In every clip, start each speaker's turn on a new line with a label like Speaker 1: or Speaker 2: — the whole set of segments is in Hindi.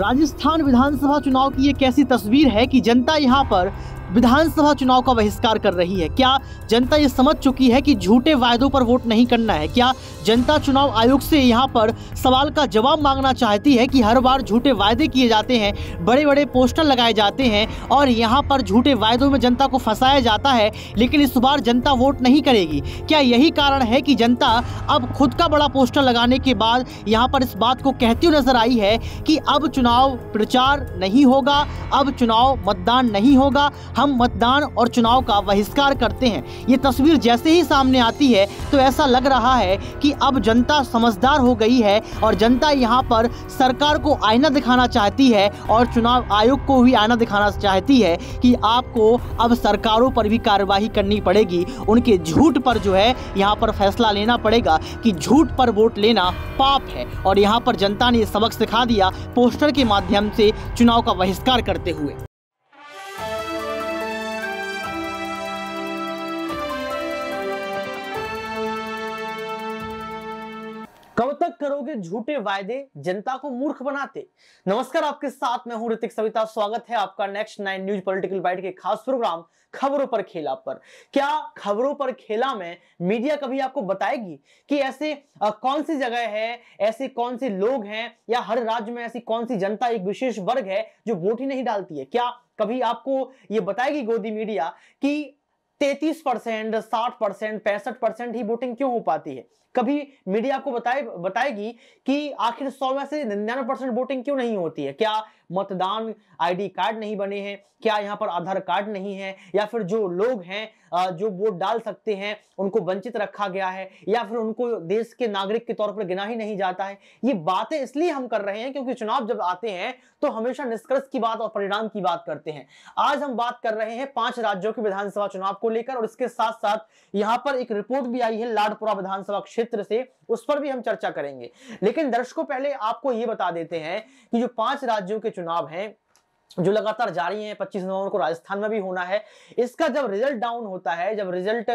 Speaker 1: राजस्थान विधानसभा चुनाव की ये कैसी तस्वीर है कि जनता यहाँ पर विधानसभा चुनाव का बहिष्कार कर रही है क्या जनता ये समझ चुकी है कि झूठे वायदों पर वोट नहीं करना है क्या जनता चुनाव आयोग से यहाँ पर सवाल का जवाब मांगना चाहती है कि हर बार झूठे वायदे किए जाते हैं बड़े बड़े पोस्टर लगाए जाते हैं और यहाँ पर झूठे वायदों में जनता को फंसाया जाता है लेकिन इस बार जनता वोट नहीं करेगी क्या यही कारण है कि जनता अब खुद का बड़ा पोस्टर लगाने के बाद यहाँ पर इस बात को कहती हुई नजर आई है कि अब चुनाव प्रचार नहीं होगा अब चुनाव मतदान नहीं होगा हम मतदान और चुनाव का बहिष्कार करते हैं ये तस्वीर जैसे ही सामने आती है तो ऐसा लग रहा है कि अब जनता समझदार हो गई है और जनता यहाँ पर सरकार को आईना दिखाना चाहती है और चुनाव आयोग को भी आईना दिखाना चाहती है कि आपको अब सरकारों पर भी कार्यवाही करनी पड़ेगी उनके झूठ पर जो है यहाँ पर फैसला लेना पड़ेगा कि झूठ पर वोट लेना पाप है और यहाँ पर जनता ने सबक सिखा दिया पोस्टर के माध्यम से चुनाव का बहिष्कार करते हुए कब तक करोगे झूठे वायदे जनता को मूर्ख बनाते नमस्कार आपके साथ मैं हूं ऋतिक सविता स्वागत है आपका next nine news political bite के खास प्रोग्राम खबरों पर खेला पर क्या खबरों पर खेला में मीडिया कभी आपको बताएगी कि ऐसे कौन सी जगह है ऐसे कौन से लोग हैं या हर राज्य में ऐसी कौन सी जनता एक विशेष वर्ग है जो वोट ही नहीं डालती है क्या कभी आपको ये बताएगी गोदी मीडिया कि तैतीस परसेंट साठ परसेंट पैंसठ परसेंट ही वोटिंग क्यों हो पाती है कभी मीडिया आपको बताए बताएगी कि आखिर सौ में से निन्यानवे परसेंट वोटिंग क्यों नहीं होती है क्या मतदान आईडी कार्ड नहीं बने हैं क्या यहाँ पर आधार कार्ड नहीं है या फिर जो लोग हैं जो वोट डाल सकते हैं उनको वंचित रखा गया है या फिर उनको देश के नागरिक के तौर पर गिना ही नहीं जाता है ये बातें इसलिए हम कर रहे हैं क्योंकि चुनाव जब आते हैं तो हमेशा निष्कर्ष की बात और परिणाम की बात करते हैं आज हम बात कर रहे हैं पांच राज्यों के विधानसभा चुनाव को लेकर और इसके साथ साथ यहाँ पर एक रिपोर्ट भी आई है लाडपुरा विधानसभा क्षेत्र से उस पर भी हम चर्चा करेंगे लेकिन दर्शकों पहले आपको ये बता देते हैं कि जो पांच राज्यों के चुनाव हैं जो लगातार जारी है 25 नवंबर को राजस्थान में भी होना है इसका जब रिजल्ट डाउन होता है जब रिजल्ट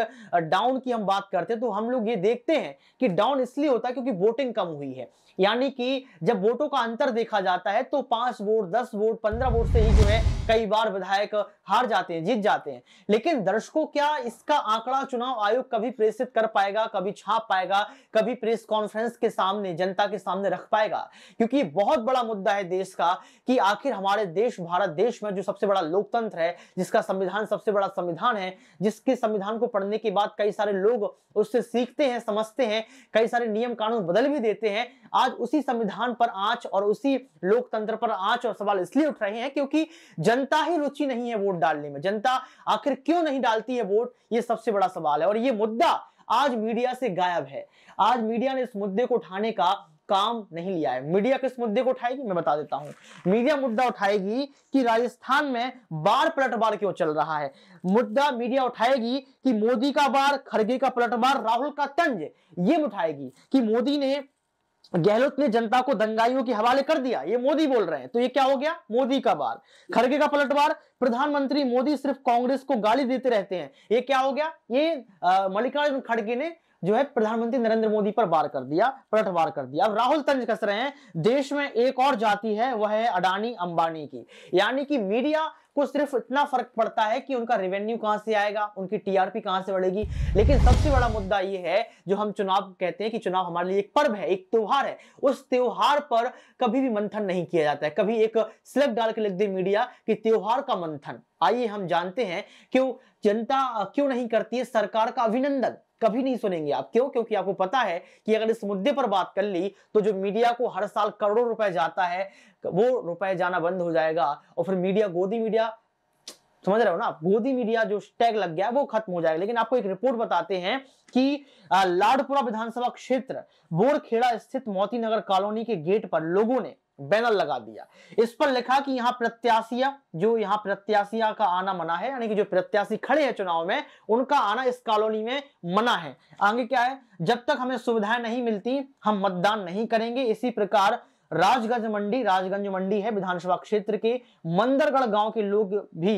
Speaker 1: डाउन की हम बात करते हैं तो हम लोग ये देखते हैं कि डाउन इसलिए होता है क्योंकि वोटिंग कम हुई है यानी कि जब वोटों का अंतर देखा जाता है तो पांच वोट दस वोट पंद्रह वोट से ही जो है कई बार विधायक हार जाते हैं जीत जाते हैं लेकिन दर्शकों क्या इसका आंकड़ा चुनाव आयोग कभी प्रेषित कर पाएगा कभी छाप पाएगा कभी प्रेस कॉन्फ्रेंस के सामने जनता के सामने रख पाएगा क्योंकि बहुत बड़ा मुद्दा है देश का कि आखिर हमारे देश भारत देश में जो सबसे बड़ा लोकतंत्र है जिसका संविधान सबसे बड़ा संविधान है जिसके संविधान को पढ़ने के बाद कई सारे लोग उससे सीखते हैं समझते हैं कई सारे नियम कानून बदल भी देते हैं आज आज उसी संविधान पर आंच और उसी लोकतंत्र पर आंच और सवाल इसलिए उठ रहे हैं क्योंकि जनता ही रुचि नहीं है वोट डालने में जनता आखिर क्यों नहीं डालती है वोट ये सबसे बड़ा सवाल है और ये मुद्दा आज मीडिया से गायब है आज मीडिया ने इस मुद्दे को उठाने का काम नहीं लिया है मीडिया किस मुद्दे को उठाएगी मैं बता देता हूं मीडिया मुद्दा उठाएगी कि राजस्थान में बार पलटवार क्यों चल रहा है मुद्दा मीडिया उठाएगी कि मोदी का बार खड़गे का पलटवार राहुल का तंज ये उठाएगी कि मोदी ने गहलोत ने जनता को दंगाइयों के हवाले कर दिया ये मोदी बोल रहे हैं तो ये क्या हो गया मोदी का बार खड़गे का पलटवार प्रधानमंत्री मोदी सिर्फ कांग्रेस को गाली देते रहते हैं ये क्या हो गया ये मल्लिकार्जुन खड़गे ने जो है प्रधानमंत्री नरेंद्र मोदी पर वार कर दिया पलटवार कर दिया अब राहुल तंज कस रहे हैं देश में एक और जाति है वह है अडानी अंबानी की यानी कि मीडिया को सिर्फ इतना फर्क पड़ता है कि उनका रेवेन्यू कहां से आएगा उनकी टीआरपी कहां से बढ़ेगी लेकिन सबसे बड़ा मुद्दा यह है जो हम चुनाव कहते हैं कि चुनाव हमारे लिए एक पर्व है एक त्योहार है उस त्योहार पर कभी भी मंथन नहीं किया जाता है कभी एक स्लग डाल के लिख दे मीडिया कि त्योहार का मंथन आइए हम जानते हैं क्यों जनता क्यों नहीं करती है सरकार का अभिनंदन कभी नहीं सुनेंगे आप क्यों क्योंकि आपको पता है कि अगर इस मुद्दे पर बात कर ली तो जो मीडिया को हर साल करोड़ों रुपए जाता है वो रुपए जाना बंद हो जाएगा और फिर मीडिया गोदी मीडिया समझ रहे हो ना गोदी मीडिया जो टैग लग गया है वो खत्म हो जाएगा लेकिन आपको एक रिपोर्ट बताते हैं कि लाडपुरा विधानसभा क्षेत्र बोरखेड़ा स्थित मोती नगर कॉलोनी के गेट पर लोगों ने बैनर लगा दिया इस पर लिखा कि यहां प्रत्याशिया जो यहां प्रत्याशिया का आना मना है यानी कि जो प्रत्याशी खड़े हैं चुनाव में उनका आना इस कॉलोनी में मना है आगे क्या है जब तक हमें सुविधाएं नहीं मिलती हम मतदान नहीं करेंगे इसी प्रकार राजगंज मंडी राजगंज मंडी है विधानसभा क्षेत्र के मंदरगढ़ गांव के लोग भी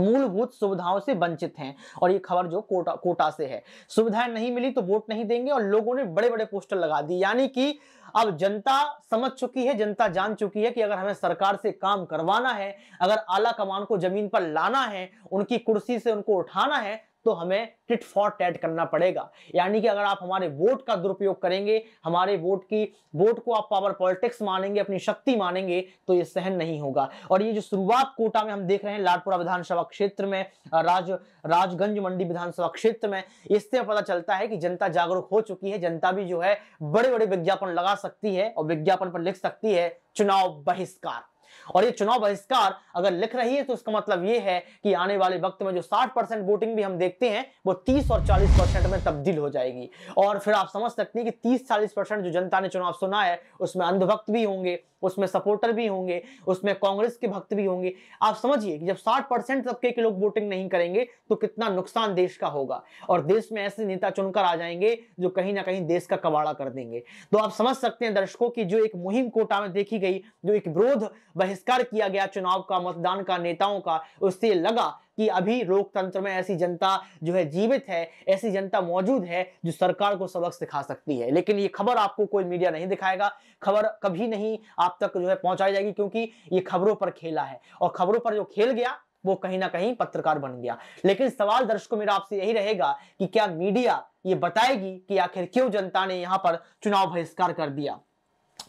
Speaker 1: मूलभूत सुविधाओं से वंचित हैं और ये खबर जो कोटा कोटा से है सुविधाएं नहीं मिली तो वोट नहीं देंगे और लोगों ने बड़े बड़े पोस्टर लगा दिए यानी कि अब जनता समझ चुकी है जनता जान चुकी है कि अगर हमें सरकार से काम करवाना है अगर आला कमान को जमीन पर लाना है उनकी कुर्सी से उनको उठाना है तो हमें टिट फॉर टैट करना पड़ेगा यानी कि अगर आप हमारे वोट का दुरुपयोग करेंगे हमारे वोट की वोट को आप पावर पॉलिटिक्स मानेंगे अपनी शक्ति मानेंगे तो ये सहन नहीं होगा और ये जो शुरुआत कोटा में हम देख रहे हैं लाडपुरा विधानसभा क्षेत्र में राज राजगंज मंडी विधानसभा क्षेत्र में इससे पता चलता है कि जनता जागरूक हो चुकी है जनता भी जो है बड़े बड़े विज्ञापन लगा सकती है और विज्ञापन पर लिख सकती है चुनाव बहिष्कार और ये चुनाव बहिष्कार अगर लिख रही है तो इसका मतलब ये है कि आने वाले वक्त में जो 60 परसेंट वोटिंग भी हम देखते हैं वो 30 और 40 परसेंट में तब्दील हो जाएगी और फिर आप समझ सकते हैं कि 30-40 परसेंट जो जनता ने चुनाव सुना है उसमें अंधभक्त भी होंगे उसमें सपोर्टर भी होंगे उसमें कांग्रेस के भक्त भी होंगे आप समझिए कि जब 60 परसेंट तबके के लोग वोटिंग नहीं करेंगे तो कितना नुकसान देश का होगा और देश में ऐसे नेता चुनकर आ जाएंगे जो कहीं ना कहीं देश का कबाड़ा कर देंगे तो आप समझ सकते हैं दर्शकों की जो एक मुहिम कोटा में देखी गई जो एक विरोध बहिष्कार किया गया चुनाव का मतदान का नेताओं का उससे लगा कि अभी लोकतंत्र में ऐसी जनता जो है जीवित है ऐसी जनता मौजूद है जो सरकार को सबक सिखा सकती है लेकिन ये खबर आपको कोई मीडिया नहीं दिखाएगा खबर कभी नहीं आप तक जो है पहुंचाई जाएगी क्योंकि ये खबरों पर खेला है और खबरों पर जो खेल गया वो कहीं ना कहीं पत्रकार बन गया लेकिन सवाल दर्शकों मेरा आपसे यही रहेगा कि क्या मीडिया ये बताएगी कि आखिर क्यों जनता ने यहाँ पर चुनाव बहिष्कार कर दिया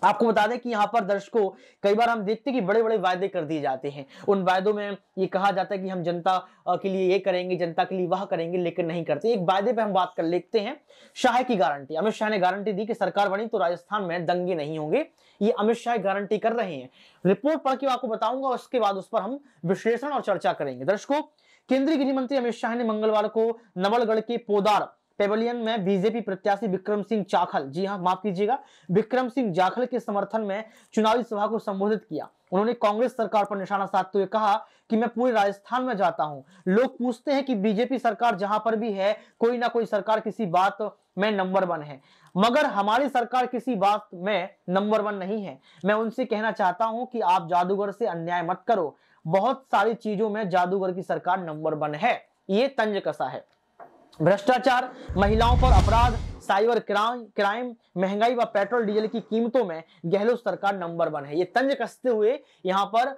Speaker 1: आपको बता दें कि यहाँ पर दर्शकों कई बार हम देखते हैं कि बड़े बड़े वायदे कर दिए जाते हैं उन वायदों में ये कहा जाता है कि हम जनता के लिए ये करेंगे जनता के लिए वह करेंगे लेकिन नहीं करते एक वायदे पे हम बात कर लेते हैं शाह की गारंटी अमित शाह ने गारंटी दी कि सरकार बनी तो राजस्थान में दंगे नहीं होंगे ये अमित शाह गारंटी कर रहे हैं रिपोर्ट पढ़ के आपको बताऊंगा उसके बाद उस पर हम विश्लेषण और चर्चा करेंगे दर्शकों केंद्रीय गृह मंत्री अमित शाह ने मंगलवार को नवलगढ़ के पोदार पेवलियन में बीजेपी प्रत्याशी विक्रम सिंह चाखल जी हाँ माफ कीजिएगा विक्रम सिंह चाखल के समर्थन में चुनावी सभा को संबोधित किया उन्होंने कांग्रेस सरकार पर निशाना साधते हुए कहा कि मैं पूरे राजस्थान में जाता हूं लोग पूछते हैं कि बीजेपी सरकार जहां पर भी है कोई ना कोई सरकार किसी बात में नंबर वन है मगर हमारी सरकार किसी बात में नंबर वन नहीं है मैं उनसे कहना चाहता हूं कि आप जादूगर से अन्याय मत करो बहुत सारी चीजों में जादूगर की सरकार नंबर वन है ये तंज कसा है भ्रष्टाचार महिलाओं पर अपराध साइबर क्राइम क्राइम महंगाई व पेट्रोल डीजल की कीमतों में गहलोत सरकार नंबर वन है ये तंज कसते हुए यहाँ पर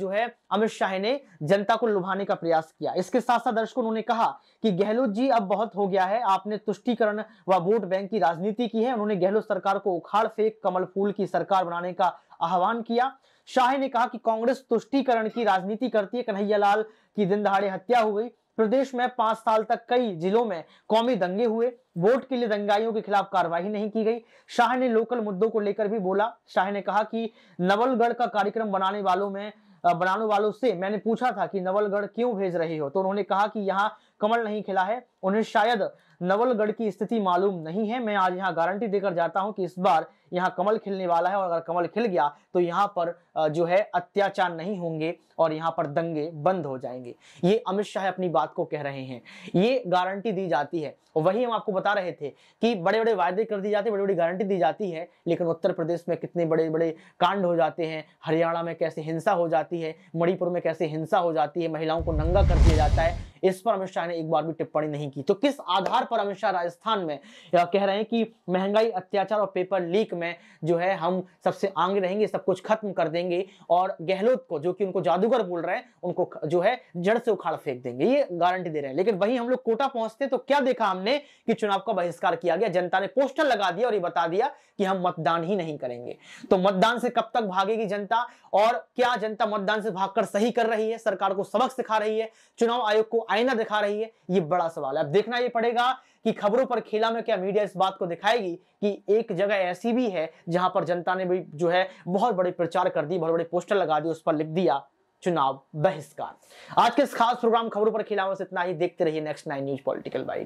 Speaker 1: जो है अमित शाह ने जनता को लुभाने का प्रयास किया इसके साथ साथ दर्शकों उन्होंने कहा कि गहलोत जी अब बहुत हो गया है आपने तुष्टिकरण व वोट बैंक की राजनीति की है उन्होंने गहलोत सरकार को उखाड़ फेंक कमल फूल की सरकार बनाने का आह्वान किया शाह ने कहा कि कांग्रेस तुष्टिकरण की राजनीति करती है कन्हैयालाल की दिन दहाड़े हत्या हो गई प्रदेश में पांच साल तक कई जिलों में कौमी दंगे हुए वोट के लिए दंगाइयों के खिलाफ कार्रवाई नहीं की गई शाह ने लोकल मुद्दों को लेकर भी बोला शाह ने कहा कि नवलगढ़ का कार्यक्रम बनाने वालों में बनाने वालों से मैंने पूछा था कि नवलगढ़ क्यों भेज रहे हो तो उन्होंने कहा कि यहाँ कमल नहीं खिला है उन्हें शायद नवलगढ़ की स्थिति मालूम नहीं है मैं आज यहाँ गारंटी देकर जाता हूँ कि इस बार यहाँ कमल खिलने वाला है और अगर कमल खिल गया तो यहाँ पर जो है अत्याचार नहीं होंगे और यहाँ पर दंगे बंद हो जाएंगे ये अमित शाह अपनी बात को कह रहे हैं ये गारंटी दी जाती है वही हम आपको बता रहे थे कि बड़े बड़े वायदे कर दिए जाते हैं बड़ी बड़ी गारंटी दी जाती है लेकिन उत्तर प्रदेश में कितने बड़े बड़े कांड हो जाते हैं हरियाणा में कैसे हिंसा हो जाती है मणिपुर में कैसे हिंसा हो जाती है महिलाओं को नंगा कर दिया जाता है इस पर अमित शाह ने एक बार भी टिप्पणी नहीं की तो किस आधार पर अमित शाह राजस्थान में कह रहे हैं कि महंगाई अत्याचार और पेपर लीक में जो है हम सबसे आंग रहेंगे सब कुछ खत्म कर देंगे और गहलोत को जो कि उनको जादूगर बोल रहे हैं उनको जो है जड़ से उखाड़ फेंक देंगे ये गारंटी दे रहे हैं लेकिन वही हम लोग कोटा पहुंचते तो क्या देखा हमने कि चुनाव का बहिष्कार किया गया जनता ने पोस्टर लगा दिया और ये बता दिया कि हम मतदान ही नहीं करेंगे तो मतदान से कब तक भागेगी जनता और क्या जनता मतदान से भागकर सही कर रही है सरकार को सबक सिखा रही है चुनाव आयोग को आईना दिखा रही है ये बड़ा सवाल है अब देखना यह पड़ेगा कि खबरों पर खेला में क्या मीडिया इस बात को दिखाएगी कि एक जगह ऐसी भी है जहां पर जनता ने भी जो है बहुत बड़े प्रचार कर दी बहुत बड़े पोस्टर लगा दिए उस पर लिख दिया चुनाव बहिष्कार आज के इस खास प्रोग्राम खबरों पर से इतना ही देखते रहिए next nine news political bike